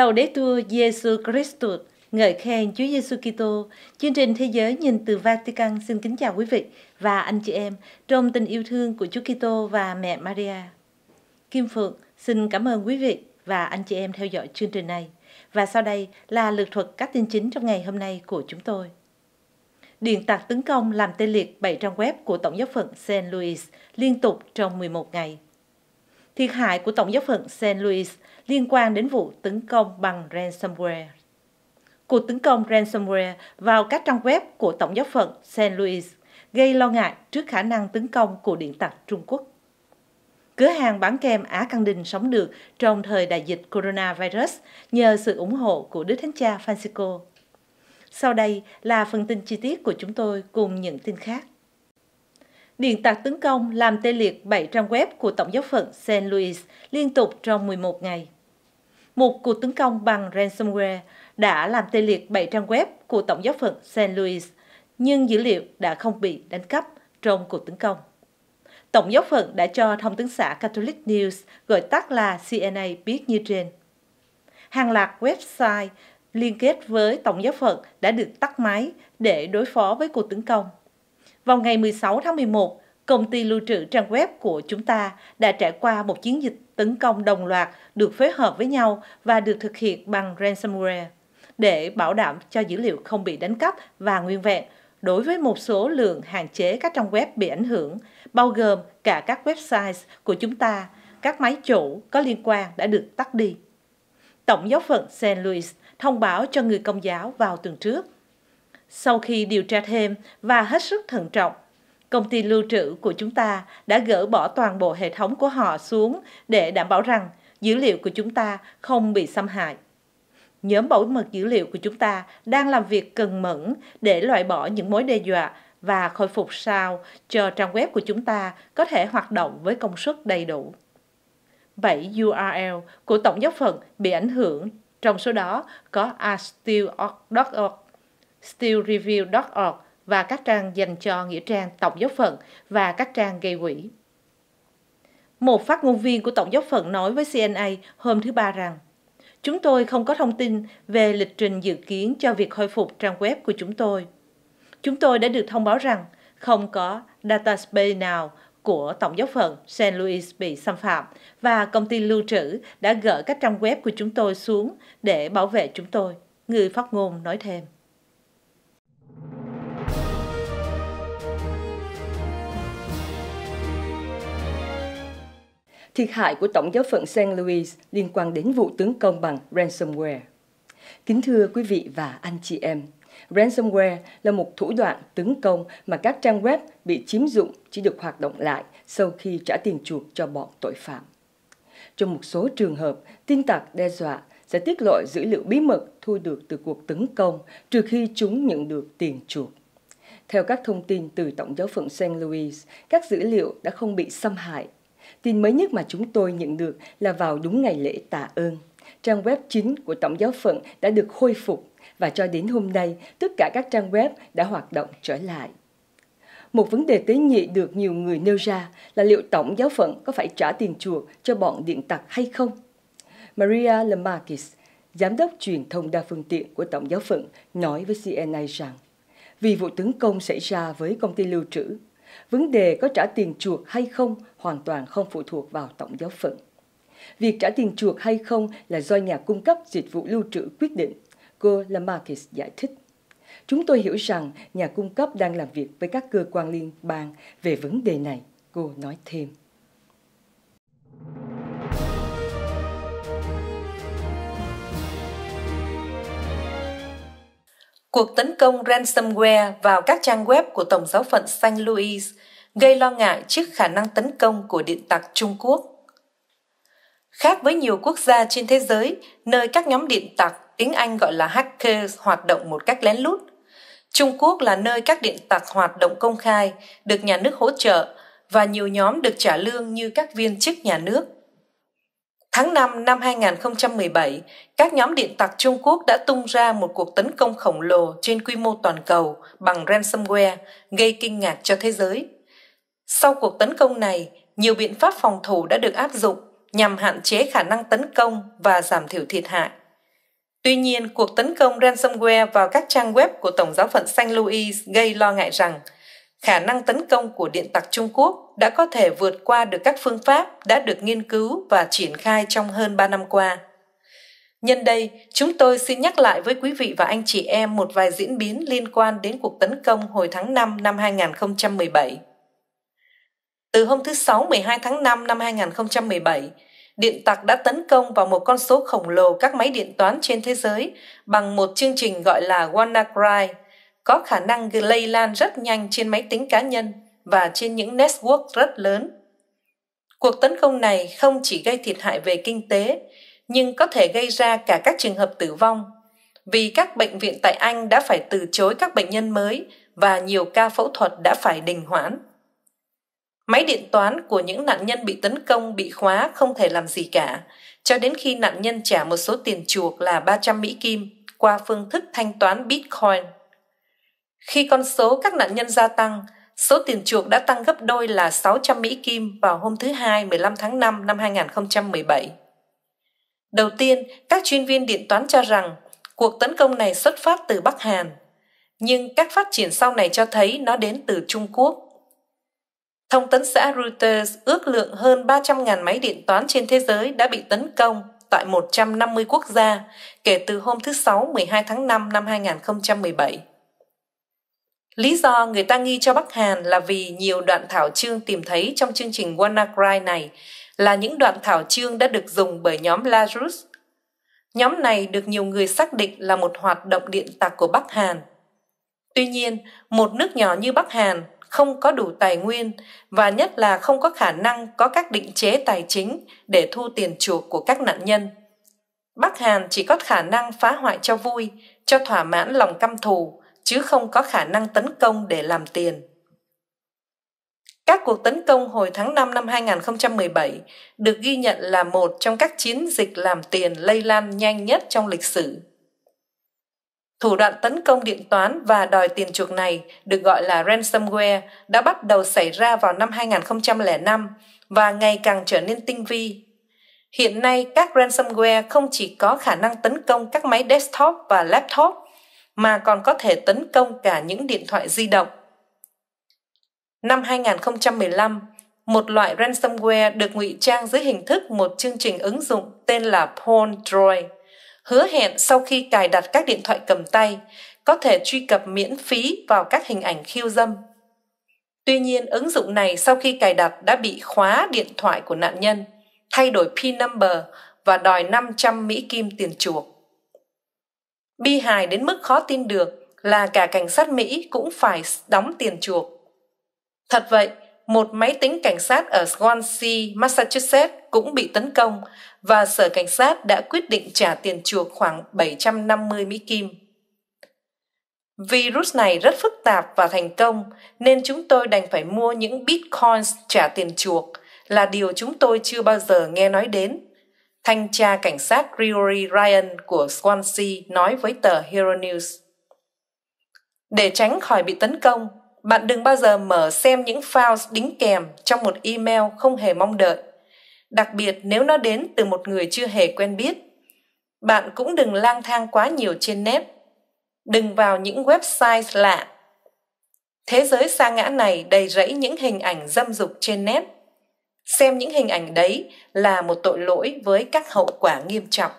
Laudetur Jesu Christus, ngợi khen Chúa Giêsu Kitô. Chương trình Thế giới nhìn từ Vatican xin kính chào quý vị và anh chị em trong tình yêu thương của Chúa Kitô và mẹ Maria. Kim Phượng xin cảm ơn quý vị và anh chị em theo dõi chương trình này. Và sau đây là lượt thuật các tin chính trong ngày hôm nay của chúng tôi. Điện tạc tấn công làm tê liệt 7 trang web của Tổng giáo phận Saint Louis liên tục trong 11 ngày thiệt hại của Tổng giáo phận St. Louis liên quan đến vụ tấn công bằng ransomware. Cuộc tấn công ransomware vào các trang web của Tổng giáo phận St. Louis gây lo ngại trước khả năng tấn công của điện tặc Trung Quốc. Cửa hàng bán kem Á Căng Đình sống được trong thời đại dịch coronavirus nhờ sự ủng hộ của Đức Thánh Cha Francisco. Sau đây là phần tin chi tiết của chúng tôi cùng những tin khác. Điện tạc tấn công làm tê liệt 7 trang web của Tổng giáo phận St. Louis liên tục trong 11 ngày. Một cuộc tấn công bằng ransomware đã làm tê liệt 7 trang web của Tổng giáo phận St. Louis, nhưng dữ liệu đã không bị đánh cắp trong cuộc tấn công. Tổng giáo phận đã cho thông tấn xã Catholic News gọi tắt là CNA biết như trên. Hàng loạt website liên kết với Tổng giáo phận đã được tắt máy để đối phó với cuộc tấn công. Vào ngày 16 tháng 11, công ty lưu trữ trang web của chúng ta đã trải qua một chiến dịch tấn công đồng loạt được phối hợp với nhau và được thực hiện bằng ransomware để bảo đảm cho dữ liệu không bị đánh cắp và nguyên vẹn đối với một số lượng hạn chế các trang web bị ảnh hưởng, bao gồm cả các website của chúng ta, các máy chủ có liên quan đã được tắt đi. Tổng giáo phận St. Louis thông báo cho người công giáo vào tuần trước sau khi điều tra thêm và hết sức thận trọng, công ty lưu trữ của chúng ta đã gỡ bỏ toàn bộ hệ thống của họ xuống để đảm bảo rằng dữ liệu của chúng ta không bị xâm hại. Nhóm bảo mật dữ liệu của chúng ta đang làm việc cần mẫn để loại bỏ những mối đe dọa và khôi phục sao cho trang web của chúng ta có thể hoạt động với công suất đầy đủ. 7 URL của tổng giáo phận bị ảnh hưởng, trong số đó có asteel.org steelreview.org và các trang dành cho nghĩa trang Tổng giáo phận và các trang gây quỹ. Một phát ngôn viên của Tổng giáo phận nói với CNA hôm thứ Ba rằng Chúng tôi không có thông tin về lịch trình dự kiến cho việc khôi phục trang web của chúng tôi. Chúng tôi đã được thông báo rằng không có database nào của Tổng giáo phận St. Louis bị xâm phạm và công ty lưu trữ đã gỡ các trang web của chúng tôi xuống để bảo vệ chúng tôi, người phát ngôn nói thêm. thiệt hại của Tổng giáo phận St. Louis liên quan đến vụ tấn công bằng ransomware. Kính thưa quý vị và anh chị em, ransomware là một thủ đoạn tấn công mà các trang web bị chiếm dụng chỉ được hoạt động lại sau khi trả tiền chuộc cho bọn tội phạm. Trong một số trường hợp, tin tặc đe dọa sẽ tiết lộ dữ liệu bí mật thu được từ cuộc tấn công trừ khi chúng nhận được tiền chuộc. Theo các thông tin từ Tổng giáo phận St. Louis, các dữ liệu đã không bị xâm hại Tin mới nhất mà chúng tôi nhận được là vào đúng ngày lễ tạ ơn. Trang web chính của Tổng giáo phận đã được khôi phục và cho đến hôm nay, tất cả các trang web đã hoạt động trở lại. Một vấn đề tế nhị được nhiều người nêu ra là liệu Tổng giáo phận có phải trả tiền chuộc cho bọn điện tặc hay không? Maria Lamarckis, giám đốc truyền thông đa phương tiện của Tổng giáo phận, nói với CNA rằng vì vụ tấn công xảy ra với công ty lưu trữ Vấn đề có trả tiền chuộc hay không hoàn toàn không phụ thuộc vào tổng giáo phận. Việc trả tiền chuộc hay không là do nhà cung cấp dịch vụ lưu trữ quyết định, cô Lamarckis giải thích. Chúng tôi hiểu rằng nhà cung cấp đang làm việc với các cơ quan liên bang về vấn đề này, cô nói thêm. Cuộc tấn công ransomware vào các trang web của Tổng giáo phận Saint Louis gây lo ngại trước khả năng tấn công của điện tặc Trung Quốc. Khác với nhiều quốc gia trên thế giới, nơi các nhóm điện tặc tiếng Anh gọi là hackers hoạt động một cách lén lút, Trung Quốc là nơi các điện tặc hoạt động công khai, được nhà nước hỗ trợ và nhiều nhóm được trả lương như các viên chức nhà nước. Tháng 5 năm 2017, các nhóm điện tặc Trung Quốc đã tung ra một cuộc tấn công khổng lồ trên quy mô toàn cầu bằng ransomware, gây kinh ngạc cho thế giới. Sau cuộc tấn công này, nhiều biện pháp phòng thủ đã được áp dụng nhằm hạn chế khả năng tấn công và giảm thiểu thiệt hại. Tuy nhiên, cuộc tấn công ransomware vào các trang web của Tổng giáo phận St. Louis gây lo ngại rằng – khả năng tấn công của điện tặc Trung Quốc đã có thể vượt qua được các phương pháp đã được nghiên cứu và triển khai trong hơn 3 năm qua. Nhân đây, chúng tôi xin nhắc lại với quý vị và anh chị em một vài diễn biến liên quan đến cuộc tấn công hồi tháng 5 năm 2017. Từ hôm thứ Sáu 12 tháng 5 năm 2017, điện tặc đã tấn công vào một con số khổng lồ các máy điện toán trên thế giới bằng một chương trình gọi là WannaCry – có khả năng lây lan rất nhanh trên máy tính cá nhân và trên những network rất lớn cuộc tấn công này không chỉ gây thiệt hại về kinh tế nhưng có thể gây ra cả các trường hợp tử vong vì các bệnh viện tại anh đã phải từ chối các bệnh nhân mới và nhiều ca phẫu thuật đã phải đình hoãn máy điện toán của những nạn nhân bị tấn công bị khóa không thể làm gì cả cho đến khi nạn nhân trả một số tiền chuộc là 300 Mỹ Kim qua phương thức thanh toán Bitcoin. Khi con số các nạn nhân gia tăng, số tiền chuộc đã tăng gấp đôi là 600 Mỹ Kim vào hôm thứ Hai 15 tháng 5 năm 2017. Đầu tiên, các chuyên viên điện toán cho rằng cuộc tấn công này xuất phát từ Bắc Hàn, nhưng các phát triển sau này cho thấy nó đến từ Trung Quốc. Thông tấn xã Reuters ước lượng hơn 300.000 máy điện toán trên thế giới đã bị tấn công tại 150 quốc gia kể từ hôm thứ Sáu 12 tháng 5 năm 2017. Lý do người ta nghi cho Bắc Hàn là vì nhiều đoạn thảo chương tìm thấy trong chương trình WannaCry này là những đoạn thảo chương đã được dùng bởi nhóm Lazarus. Nhóm này được nhiều người xác định là một hoạt động điện tạc của Bắc Hàn. Tuy nhiên, một nước nhỏ như Bắc Hàn không có đủ tài nguyên và nhất là không có khả năng có các định chế tài chính để thu tiền chuộc của các nạn nhân. Bắc Hàn chỉ có khả năng phá hoại cho vui, cho thỏa mãn lòng căm thù chứ không có khả năng tấn công để làm tiền. Các cuộc tấn công hồi tháng 5 năm 2017 được ghi nhận là một trong các chiến dịch làm tiền lây lan nhanh nhất trong lịch sử. Thủ đoạn tấn công điện toán và đòi tiền chuộc này được gọi là ransomware đã bắt đầu xảy ra vào năm 2005 và ngày càng trở nên tinh vi. Hiện nay, các ransomware không chỉ có khả năng tấn công các máy desktop và laptop mà còn có thể tấn công cả những điện thoại di động. Năm 2015, một loại ransomware được ngụy trang dưới hình thức một chương trình ứng dụng tên là Pawn Droid, hứa hẹn sau khi cài đặt các điện thoại cầm tay, có thể truy cập miễn phí vào các hình ảnh khiêu dâm. Tuy nhiên, ứng dụng này sau khi cài đặt đã bị khóa điện thoại của nạn nhân, thay đổi PIN number và đòi 500 Mỹ Kim tiền chuộc bi hài đến mức khó tin được là cả cảnh sát mỹ cũng phải đóng tiền chuộc thật vậy một máy tính cảnh sát ở swansea massachusetts cũng bị tấn công và sở cảnh sát đã quyết định trả tiền chuộc khoảng 750 mỹ kim virus này rất phức tạp và thành công nên chúng tôi đành phải mua những bitcoins trả tiền chuộc là điều chúng tôi chưa bao giờ nghe nói đến Thanh tra cảnh sát Gregory Ryan của Swansea nói với tờ Hero News. Để tránh khỏi bị tấn công, bạn đừng bao giờ mở xem những file đính kèm trong một email không hề mong đợi, đặc biệt nếu nó đến từ một người chưa hề quen biết. Bạn cũng đừng lang thang quá nhiều trên net, Đừng vào những website lạ. Thế giới xa ngã này đầy rẫy những hình ảnh dâm dục trên net xem những hình ảnh đấy là một tội lỗi với các hậu quả nghiêm trọng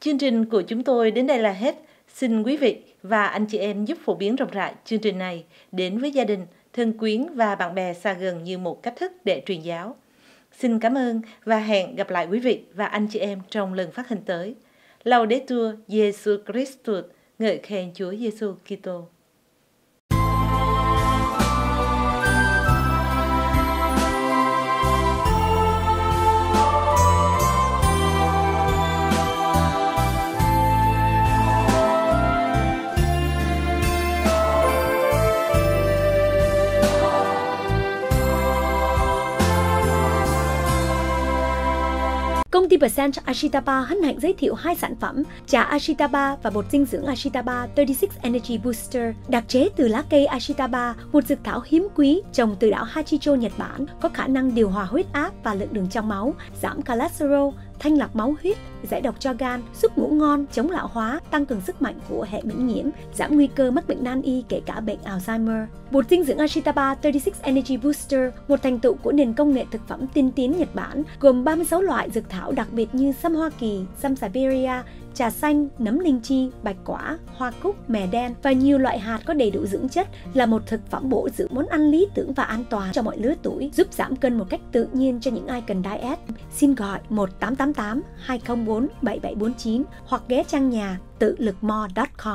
Chương trình của chúng tôi đến đây là hết. Xin quý vị và anh chị em giúp phổ biến rộng rãi chương trình này đến với gia đình thân quyến và bạn bè xa gần như một cách thức để truyền giáo. Xin cảm ơn và hẹn gặp lại quý vị và anh chị em trong lần phát hình tới. Laudetur Jesu Christus, ngợi khen Chúa Giêsu Kitô. cho Ashitaba hân hạnh giới thiệu hai sản phẩm trà Ashitaba và bột dinh dưỡng Ashitaba 36 Energy Booster đặc chế từ lá cây Ashitaba, một dược thảo hiếm quý trồng từ đảo Hachicho, Nhật Bản, có khả năng điều hòa huyết áp và lượng đường trong máu, giảm cholesterol, thanh lọc máu huyết, giải độc cho gan, giúp ngủ ngon, chống lão hóa, tăng cường sức mạnh của hệ miễn nhiễm, giảm nguy cơ mắc bệnh nan y kể cả bệnh Alzheimer. Bột dinh dưỡng Ashitaba 36 Energy Booster, một thành tựu của nền công nghệ thực phẩm tiên tiến Nhật Bản, gồm 36 loại dược thảo đặc biệt như sâm Hoa Kỳ, sâm Siberia, trà xanh, nấm linh chi, bạch quả, hoa cúc, mè đen và nhiều loại hạt có đầy đủ dưỡng chất là một thực phẩm bổ dưỡng muốn ăn lý tưởng và an toàn cho mọi lứa tuổi, giúp giảm cân một cách tự nhiên cho những ai cần diet. Xin gọi 1888 204 7749 hoặc ghé trang nhà tự lực mo.com